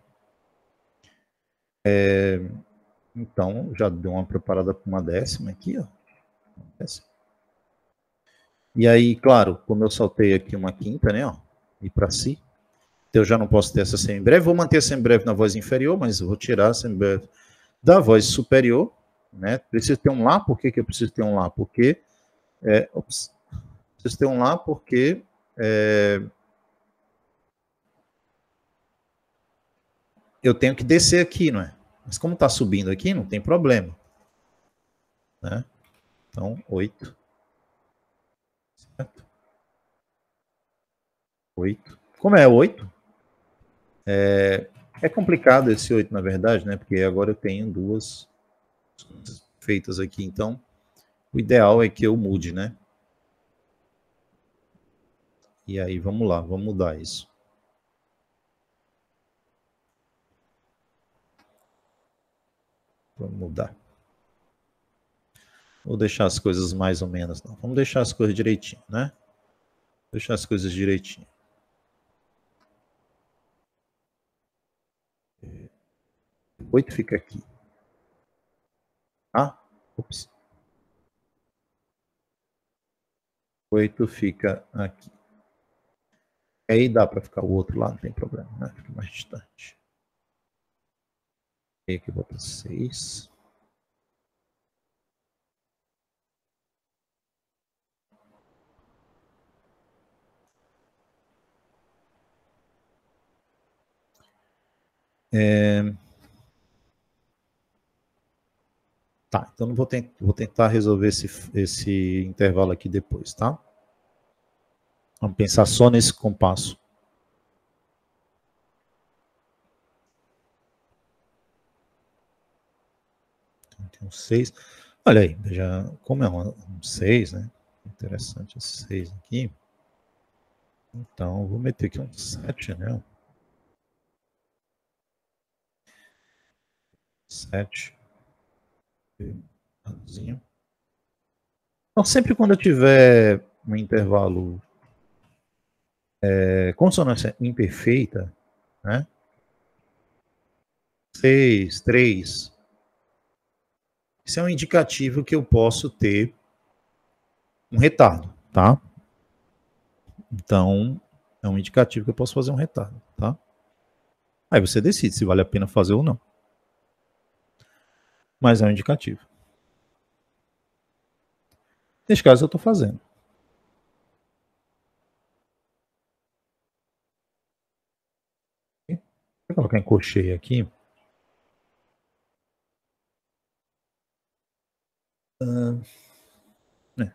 É, então já deu uma preparada para uma décima aqui, ó. Décima. E aí, claro, como eu saltei aqui uma quinta, né? Ó, e para si eu já não posso ter essa sem breve. vou manter a breve na voz inferior, mas vou tirar a breve da voz superior, né? Preciso ter um lá, por que, que eu preciso ter um lá? Porque, é, ops, preciso ter um lá porque... É, eu tenho que descer aqui, não é? Mas como está subindo aqui, não tem problema. Né? Então, 8. Certo? 8. Como é 8? É, é complicado esse 8, na verdade, né? Porque agora eu tenho duas feitas aqui, então o ideal é que eu mude, né? E aí, vamos lá, vamos mudar isso. Vamos mudar. Vou deixar as coisas mais ou menos, não. Vamos deixar as coisas direitinho, né? deixar as coisas direitinho. 8 fica aqui. Tá? Ops. 8 fica aqui. Aí dá para ficar o outro lado, não tem problema, né? Fica mais distante. E aqui bota 6. É... Tá, então vou, tent vou tentar resolver esse, esse intervalo aqui depois, tá? Vamos pensar só nesse compasso. Então, tem um 6. Olha aí, já, como é um 6, um né? Interessante esse 6 aqui. Então, vou meter aqui um 7, né? 7. Então, sempre quando eu tiver um intervalo é, consonância imperfeita, né? 6, 3. Isso é um indicativo que eu posso ter um retardo, tá? Então, é um indicativo que eu posso fazer um retardo, tá? Aí você decide se vale a pena fazer ou não mas é um indicativo. Neste caso, eu estou fazendo. Vou colocar em cocheio aqui. Uh, é,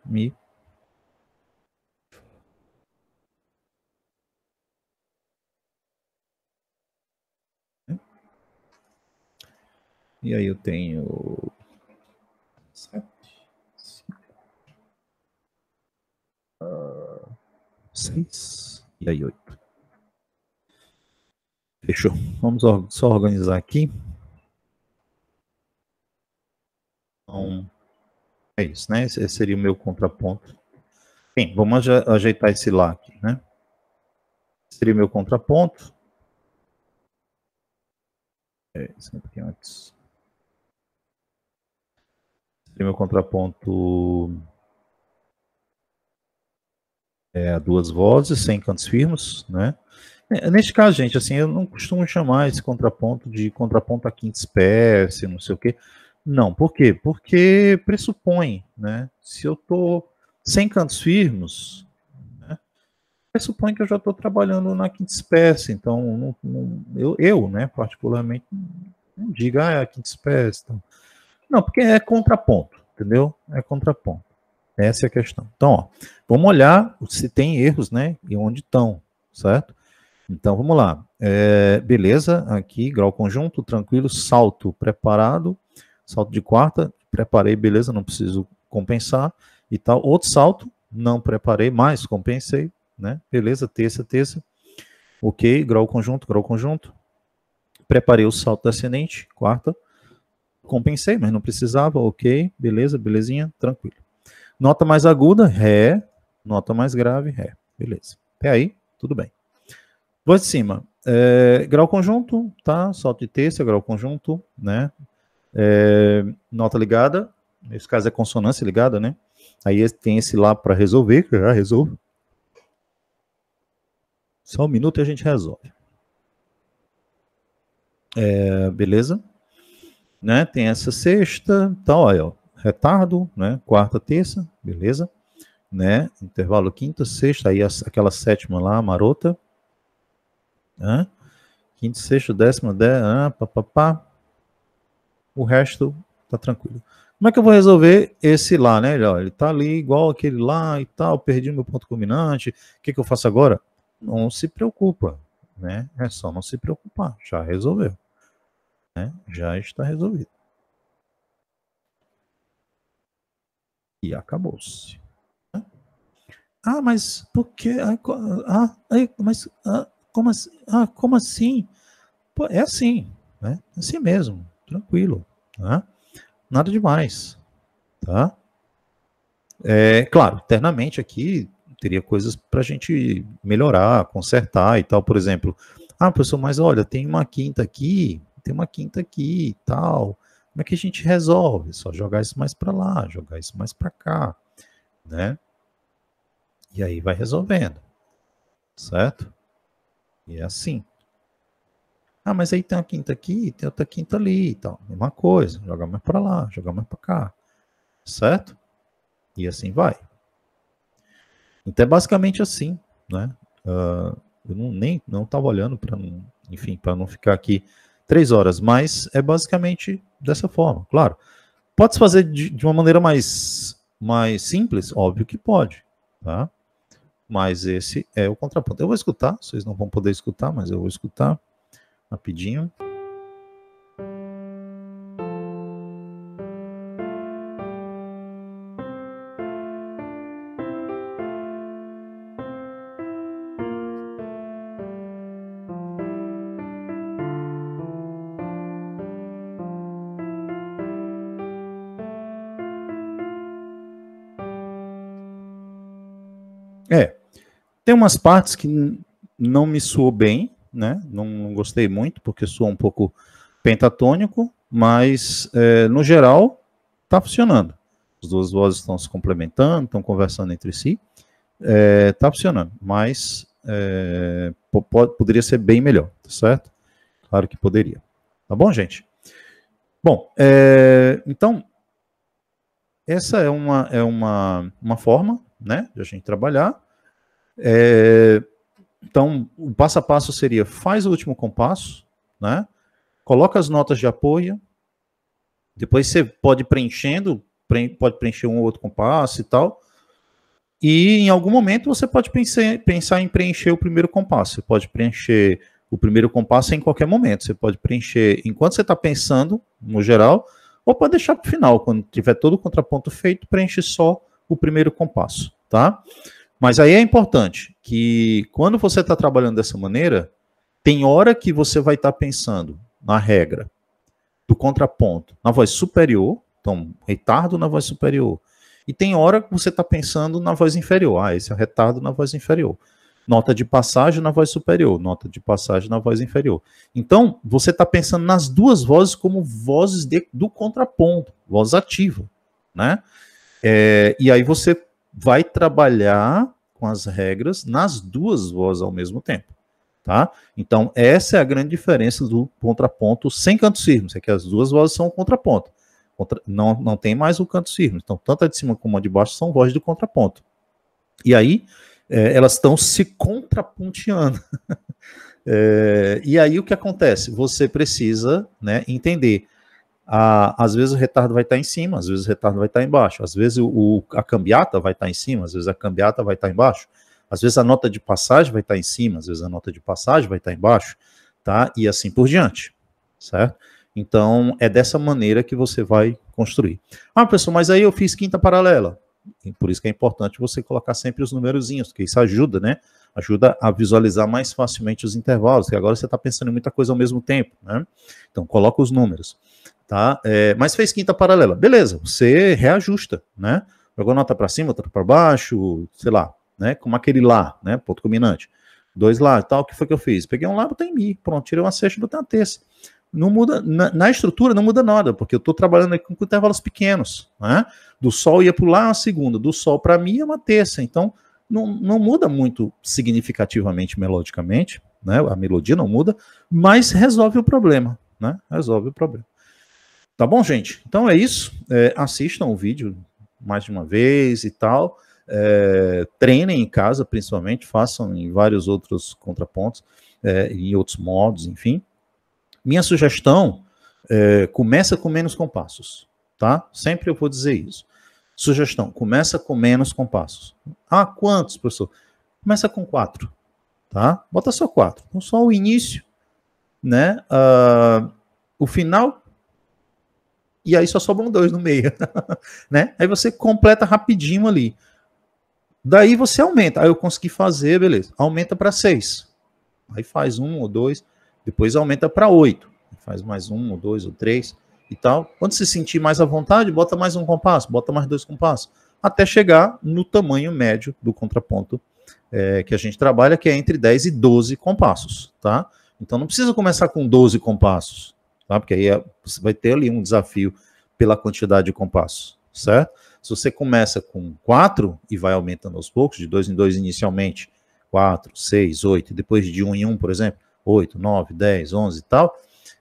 E aí eu tenho sete, cinco, uh, seis e aí oito. Fechou. Vamos só organizar aqui. Então, é isso, né? Esse seria o meu contraponto. Bem, vamos ajeitar esse lá aqui, né? Esse seria o meu contraponto. É, isso aqui antes tem meu contraponto é, a duas vozes, sem cantos firmes, né? É, neste caso, gente, assim, eu não costumo chamar esse contraponto de contraponto à quinta espécie, não sei o quê. Não, por quê? Porque pressupõe, né? Se eu tô sem cantos firmes, né? pressupõe que eu já estou trabalhando na quinta espécie, então não, não, eu, eu, né, particularmente, não diga, ah, é a quinta espécie, então, não, porque é contraponto, entendeu? É contraponto. Essa é a questão. Então, ó, vamos olhar se tem erros, né? E onde estão, certo? Então, vamos lá. É, beleza, aqui, grau conjunto, tranquilo, salto preparado, salto de quarta, preparei, beleza, não preciso compensar e tal. Outro salto, não preparei mais, compensei, né? Beleza, terça, terça. Ok, grau conjunto, grau conjunto. Preparei o salto descendente, quarta compensei, mas não precisava, ok, beleza, belezinha, tranquilo. Nota mais aguda, Ré. Nota mais grave, Ré. Beleza. Até aí, tudo bem. Voz de cima. É, grau conjunto, tá? Sol de terça, grau conjunto, né? É, nota ligada. Nesse caso é consonância ligada, né? Aí tem esse lá para resolver, que eu já resolvo. Só um minuto e a gente resolve. É, beleza? né? Tem essa sexta, então, olha, ó, retardo, né? Quarta, terça, beleza? Né? Intervalo quinta, sexta, aí aquela sétima lá, marota. Né? Quinta, sexta, décima, dez, ah, pá, pá, pá. O resto tá tranquilo. Como é que eu vou resolver esse lá, né? Ele, ó, ele tá ali igual aquele lá e tal, perdi meu ponto culminante. O que, que eu faço agora? Não se preocupa, né? É só não se preocupar, já resolveu né? Já está resolvido. E acabou-se. Ah, mas por que? Ah, mas ah, como assim? Ah, como assim? Pô, é assim, né? É assim mesmo, tranquilo, né? Nada demais, tá? É claro, internamente aqui teria coisas para a gente melhorar, consertar e tal, por exemplo. Ah, professor, mas olha, tem uma quinta aqui tem uma quinta aqui e tal. Como é que a gente resolve? É só jogar isso mais para lá, jogar isso mais para cá, né? E aí vai resolvendo, certo? E é assim. Ah, mas aí tem uma quinta aqui, tem outra quinta ali e tal. Mesma coisa, jogar mais para lá, jogar mais para cá, certo? E assim vai. Então é basicamente assim, né? Uh, eu não, nem não estava olhando para, enfim, para não ficar aqui três horas, mas é basicamente dessa forma, claro. Pode-se fazer de, de, uma maneira mais, mais simples? Óbvio que pode, tá? Mas esse é o contraponto. Eu vou escutar, vocês não vão poder escutar, mas eu vou escutar rapidinho. Tem umas partes que não me soou bem, né? Não, não gostei muito, porque soou um pouco pentatônico, mas é, no geral está funcionando. As duas vozes estão se complementando, estão conversando entre si. Está eh, funcionando, mas é, eh, pode, poderia ser bem melhor, tá certo? Claro que poderia. Tá bom, gente? Bom, é, então, essa é uma, é uma, uma forma né, de a gente trabalhar. É, então, o passo a passo seria: faz o último compasso, né? Coloca as notas de apoio. Depois você pode preenchendo, pode preencher um ou outro compasso e tal. E em algum momento você pode pensar em preencher o primeiro compasso. Você pode preencher o primeiro compasso em qualquer momento. Você pode preencher enquanto você está pensando, no geral, ou pode deixar para o final. Quando tiver todo o contraponto feito, preenche só o primeiro compasso, Tá? Mas aí é importante que quando você está trabalhando dessa maneira, tem hora que você vai estar tá pensando na regra do contraponto na voz superior, então retardo na voz superior, e tem hora que você está pensando na voz inferior. Ah, esse é retardo na voz inferior. Nota de passagem na voz superior, nota de passagem na voz inferior. Então, você está pensando nas duas vozes como vozes de, do contraponto, voz ativa, né? É, e aí você vai trabalhar com as regras nas duas vozes ao mesmo tempo. Tá? Então, essa é a grande diferença do contraponto sem canto firme, é que as duas vozes são o contraponto. Contra... Não, não tem mais o canto firme. Então, tanto a de cima como a de baixo são vozes do contraponto. E aí, é, elas estão se contrapunteando. é, e aí, o que acontece? Você precisa né, entender a, às vezes o retardo vai estar em cima, às vezes o retardo vai estar embaixo, às vezes o, a cambiata vai estar em cima, às vezes a cambiata vai estar embaixo, às vezes a nota de passagem vai estar em cima, às vezes a nota de passagem vai estar embaixo, tá? E assim por diante, certo? Então, é dessa maneira que você vai construir. Ah, pessoal, mas aí eu fiz quinta paralela. Por isso que é importante você colocar sempre os numerozinhos, porque isso ajuda, né? Ajuda a visualizar mais facilmente os intervalos, que agora você está pensando em muita coisa ao mesmo tempo, né? Então, coloca os números tá? É, mas fez quinta paralela, beleza? Você reajusta, né? Jogou nota para cima, outra para baixo, sei lá, né? Como aquele lá, né? Ponto combinante, dois lá, e tal. O que foi que eu fiz? Peguei um lá, botei em mi, pronto, tirei uma sexta, botei uma terça. Não muda na, na estrutura, não muda nada, porque eu estou trabalhando aqui com intervalos pequenos, né? Do sol ia para lá uma segunda, do sol para mim é uma terça, então não, não muda muito significativamente melodicamente, né? A melodia não muda, mas resolve o problema, né? Resolve o problema. Tá bom, gente? Então é isso. É, assistam o vídeo mais de uma vez e tal. É, treinem em casa, principalmente, façam em vários outros contrapontos, é, em outros modos, enfim. Minha sugestão é, começa com menos compassos, tá? Sempre eu vou dizer isso. Sugestão, começa com menos compassos. Ah, quantos, professor? Começa com quatro, tá? Bota só quatro. Então, só o início, né? Ah, o final e aí só sobram dois no meio, né? Aí você completa rapidinho ali. Daí você aumenta. Aí eu consegui fazer, beleza. Aumenta para seis. Aí faz um ou dois, depois aumenta para oito. Faz mais um ou dois ou três e tal. Quando se sentir mais à vontade, bota mais um compasso, bota mais dois compassos, até chegar no tamanho médio do contraponto é, que a gente trabalha, que é entre 10 e 12 compassos, tá? Então não precisa começar com 12 compassos tá? porque aí é, vai ter ali um desafio pela quantidade de compassos, certo? Se você começa com quatro e vai aumentando aos poucos, de dois em dois inicialmente, quatro, seis, oito, depois de um em um, por exemplo, oito, nove, dez, onze e tal,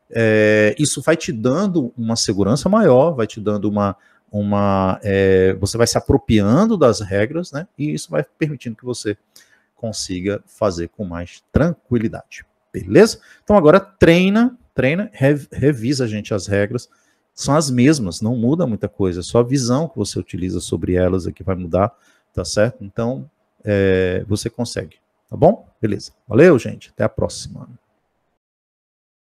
é, isso vai te dando uma segurança maior, vai te dando uma, uma é, você vai se apropriando das regras, né? E isso vai permitindo que você consiga fazer com mais tranquilidade, beleza? Então agora treina treina, revisa revisa, gente, as regras. São as mesmas, não muda muita coisa. É só a visão que você utiliza sobre elas aqui é vai mudar, tá certo? Então, é, você consegue. Tá bom? Beleza. Valeu, gente. Até a próxima.